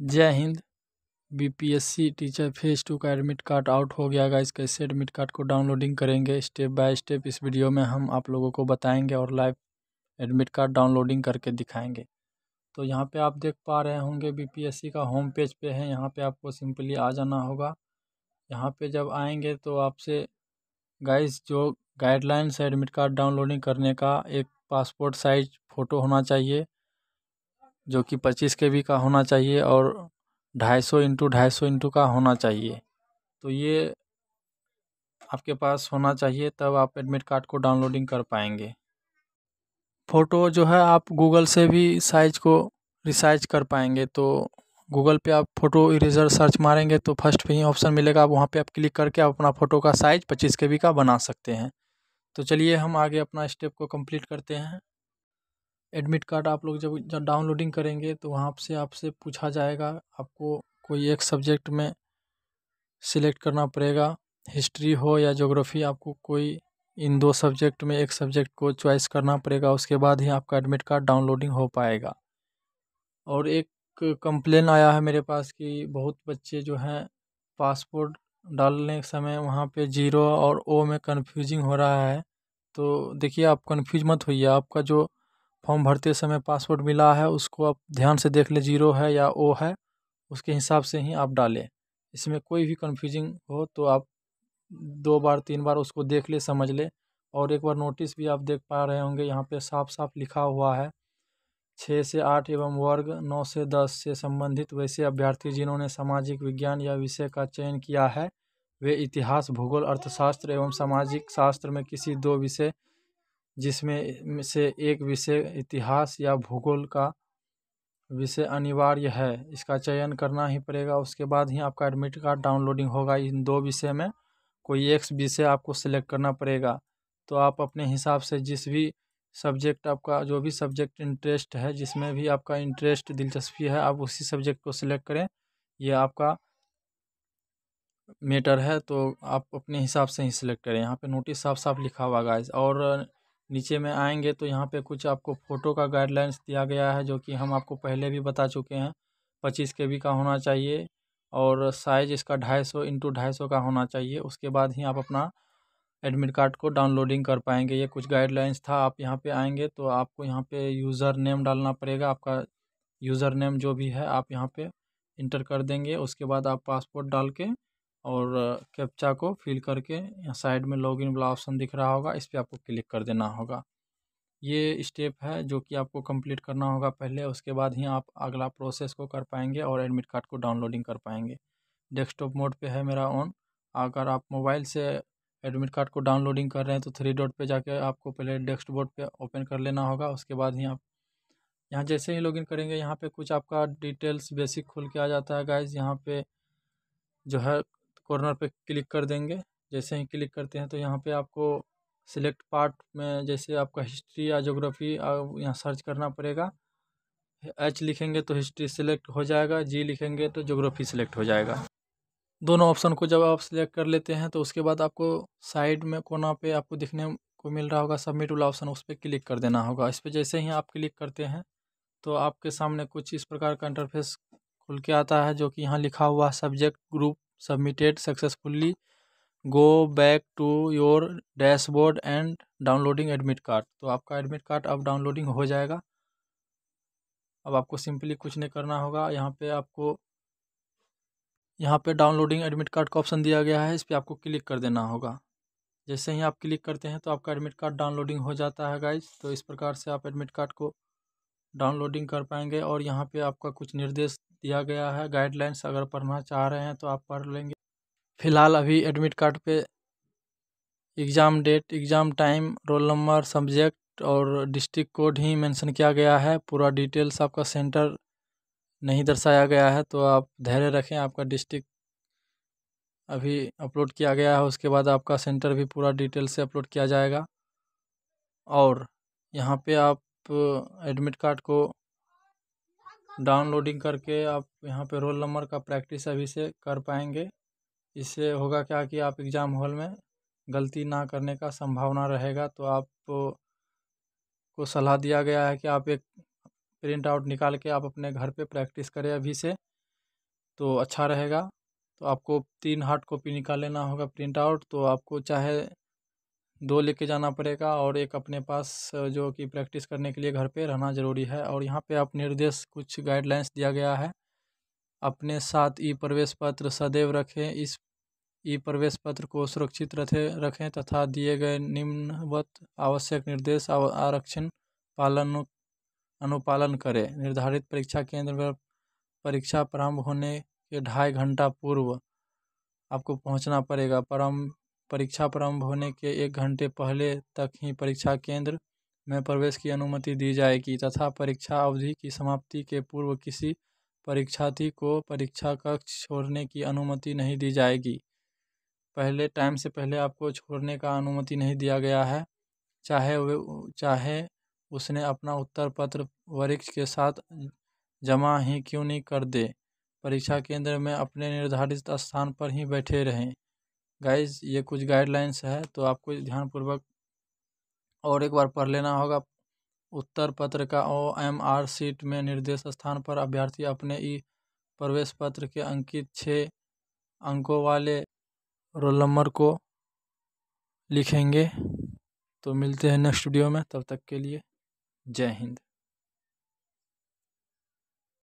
जय हिंद BPSC teacher phase two का एडमिट कार्ड आउट हो गया गाइस कैसे एडमिट कार्ड को डाउनलोडिंग करेंगे स्टेप बाय स्टेप इस वीडियो में हम आप लोगों को बताएंगे और लाइव एडमिट कार्ड डाउनलोडिंग करके दिखाएंगे तो यहाँ पे आप देख पा रहे होंगे बीपीएससी का होम पेज पे है यहाँ पे आपको सिंपली आ जाना होगा यहाँ पे जब आएंगे तो आपसे गाइस जो गाइडलाइंस है एडमिट कार्ड डाउनलोडिंग करने का एक पासपोर्ट साइज फ़ोटो होना चाहिए जो कि पच्चीस के बी का होना चाहिए और ढाई सौ इंटू ढाई सौ इंटू का होना चाहिए तो ये आपके पास होना चाहिए तब आप एडमिट कार्ड को डाउनलोडिंग कर पाएंगे फ़ोटो जो है आप गूगल से भी साइज को रिसाइज कर पाएंगे तो गूगल पे आप फोटो इरेजर सर्च मारेंगे तो फर्स्ट पे ही ऑप्शन मिलेगा आप वहाँ पे आप क्लिक करके आप अपना फ़ोटो का साइज पच्चीस के का बना सकते हैं तो चलिए हम आगे अपना स्टेप को कंप्लीट करते हैं एडमिट कार्ड आप लोग जब जब डाउनलोडिंग करेंगे तो वहाँ से आपसे पूछा जाएगा आपको कोई एक सब्जेक्ट में सिलेक्ट करना पड़ेगा हिस्ट्री हो या जोग्राफ़ी आपको कोई इन दो सब्जेक्ट में एक सब्जेक्ट को चॉइस करना पड़ेगा उसके बाद ही आपका एडमिट कार्ड डाउनलोडिंग हो पाएगा और एक कंप्लेन आया है मेरे पास कि बहुत बच्चे जो हैं पासपोर्ट डालने के समय वहाँ पे जीरो और ओ में कन्फ्यूजिंग हो रहा है तो देखिए आप कन्फ्यूज मत होइए आपका जो फॉर्म भरते समय पासवर्ड मिला है उसको आप ध्यान से देख ले जीरो है या ओ है उसके हिसाब से ही आप डालें इसमें कोई भी कन्फ्यूजिंग हो तो आप दो बार तीन बार उसको देख ले समझ ले और एक बार नोटिस भी आप देख पा रहे होंगे यहाँ पे साफ साफ लिखा हुआ है छः से आठ एवं वर्ग नौ से दस से संबंधित वैसे अभ्यर्थी जिन्होंने सामाजिक विज्ञान या विषय का चयन किया है वे इतिहास भूगोल अर्थशास्त्र एवं सामाजिक शास्त्र में किसी दो विषय जिसमें से एक विषय इतिहास या भूगोल का विषय अनिवार्य है इसका चयन करना ही पड़ेगा उसके बाद ही आपका एडमिट कार्ड डाउनलोडिंग होगा इन दो विषय में कोई एक विषय आपको सिलेक्ट करना पड़ेगा तो आप अपने हिसाब से जिस भी सब्जेक्ट आपका जो भी सब्जेक्ट इंटरेस्ट है जिसमें भी आपका इंटरेस्ट दिलचस्पी है आप उसी सब्जेक्ट को सिलेक्ट करें यह आपका मेटर है तो आप अपने हिसाब से ही सिलेक्ट करें यहाँ पे नोटिस साफ साफ लिखा हुआ गाइज और नीचे में आएंगे तो यहाँ पे कुछ आपको फ़ोटो का गाइडलाइंस दिया गया है जो कि हम आपको पहले भी बता चुके हैं पच्चीस के बी का होना चाहिए और साइज इसका ढाई सौ इंटू ढाई सौ का होना चाहिए उसके बाद ही आप अपना एडमिट कार्ड को डाउनलोडिंग कर पाएंगे ये कुछ गाइडलाइंस था आप यहाँ पे आएंगे तो आपको यहाँ पे यूज़र नेम डालना पड़ेगा आपका यूज़र नेम जो भी है आप यहाँ पे इंटर कर देंगे उसके बाद आप पासपोर्ट डाल के और कैप्चा को फिल करके यहाँ साइड में लॉगिन वाला ऑप्शन दिख रहा होगा इस पर आपको क्लिक कर देना होगा ये स्टेप है जो कि आपको कंप्लीट करना होगा पहले उसके बाद ही आप अगला प्रोसेस को कर पाएंगे और एडमिट कार्ड को डाउनलोडिंग कर पाएंगे डेस्कटॉप मोड पे है मेरा ऑन अगर आप मोबाइल से एडमिट कार्ड को डाउनलोडिंग कर रहे हैं तो थ्री डॉट पे जाके आपको पहले बोर्ड पर ओपन कर लेना होगा उसके बाद ही आप यहाँ जैसे ही लॉगिन करेंगे यहाँ पे कुछ आपका डिटेल्स बेसिक खुल के आ जाता है गाइज यहाँ पे जो है कॉर्नर पे क्लिक कर देंगे जैसे ही क्लिक करते हैं तो यहाँ पे आपको सिलेक्ट पार्ट में जैसे आपका हिस्ट्री या जोग्राफी यहाँ सर्च करना पड़ेगा एच लिखेंगे तो हिस्ट्री सिलेक्ट हो जाएगा जी लिखेंगे तो जोग्राफी सिलेक्ट हो जाएगा दोनों ऑप्शन को जब आप सिलेक्ट कर लेते हैं तो उसके बाद आपको साइड में कोना पे आपको दिखने को मिल रहा होगा सबमिट वाला ऑप्शन उस पर क्लिक कर देना होगा इस पर जैसे ही आप क्लिक करते हैं तो आपके सामने कुछ इस प्रकार का इंटरफेस खुल के आता है जो कि यहाँ लिखा हुआ subject group submitted successfully go back to your dashboard and downloading admit card तो आपका admit card अब downloading हो जाएगा अब आपको सिंपली कुछ नहीं करना होगा यहाँ पे आपको यहाँ पे डाउनलोडिंग एडमिट कार्ड का ऑप्शन दिया गया है इस पर आपको क्लिक कर देना होगा जैसे ही आप क्लिक करते हैं तो आपका एडमिट कार्ड डाउनलोडिंग हो जाता है गाइज तो इस प्रकार से आप एडमिट कार्ड को डाउनलोडिंग कर पाएंगे और यहाँ पे आपका कुछ निर्देश दिया गया है गाइडलाइंस अगर पढ़ना चाह रहे हैं तो आप पढ़ लेंगे फिलहाल अभी एडमिट कार्ड पे exam date exam time roll number subject और डिस्ट्रिक्ट कोड ही मेंशन किया गया है पूरा डिटेल्स आपका सेंटर नहीं दर्शाया गया है तो आप धैर्य रखें आपका डिस्ट्रिक्ट अभी अपलोड किया गया है उसके बाद आपका सेंटर भी पूरा डिटेल से अपलोड किया जाएगा और यहाँ पे आप आप एडमिट कार्ड को डाउनलोडिंग करके आप यहाँ पे रोल नंबर का प्रैक्टिस अभी से कर पाएंगे इससे होगा क्या कि आप एग्ज़ाम हॉल में गलती ना करने का संभावना रहेगा तो आप को सलाह दिया गया है कि आप एक प्रिंट आउट निकाल के आप अपने घर पे प्रैक्टिस करें अभी से तो अच्छा रहेगा तो आपको तीन हार्ड कॉपी निकाल लेना होगा प्रिंट आउट तो आपको चाहे दो लेके जाना पड़ेगा और एक अपने पास जो कि प्रैक्टिस करने के लिए घर पे रहना ज़रूरी है और यहाँ पे आप निर्देश कुछ गाइडलाइंस दिया गया है अपने साथ ई प्रवेश पत्र सदैव रखें इस ई प्रवेश पत्र को सुरक्षित रखे रखें तथा दिए गए निम्नवत आवश्यक निर्देश आरक्षण पालन अनुपालन करें निर्धारित परीक्षा केंद्र पर परीक्षा प्रारंभ होने के ढाई घंटा पूर्व आपको पहुंचना पड़ेगा परम परीक्षा प्रारंभ होने के एक घंटे पहले तक ही परीक्षा केंद्र में प्रवेश की अनुमति दी जाएगी तथा परीक्षा अवधि की समाप्ति के पूर्व किसी परीक्षार्थी को परीक्षा कक्ष छोड़ने की अनुमति नहीं दी जाएगी पहले टाइम से पहले आपको छोड़ने का अनुमति नहीं दिया गया है चाहे वे चाहे उसने अपना उत्तर पत्र वरिष्ठ के साथ जमा ही क्यों नहीं कर दे परीक्षा केंद्र में अपने निर्धारित स्थान पर ही बैठे रहें गाइज ये कुछ गाइडलाइंस है तो आपको ध्यानपूर्वक और एक बार पढ़ लेना होगा उत्तर पत्र का ओ एम आर सीट में निर्देश स्थान पर अभ्यर्थी अपने ई प्रवेश पत्र के अंकित छः अंकों वाले रोल नंबर को लिखेंगे तो मिलते हैं नेक्स्ट वीडियो में तब तक के लिए जय हिंद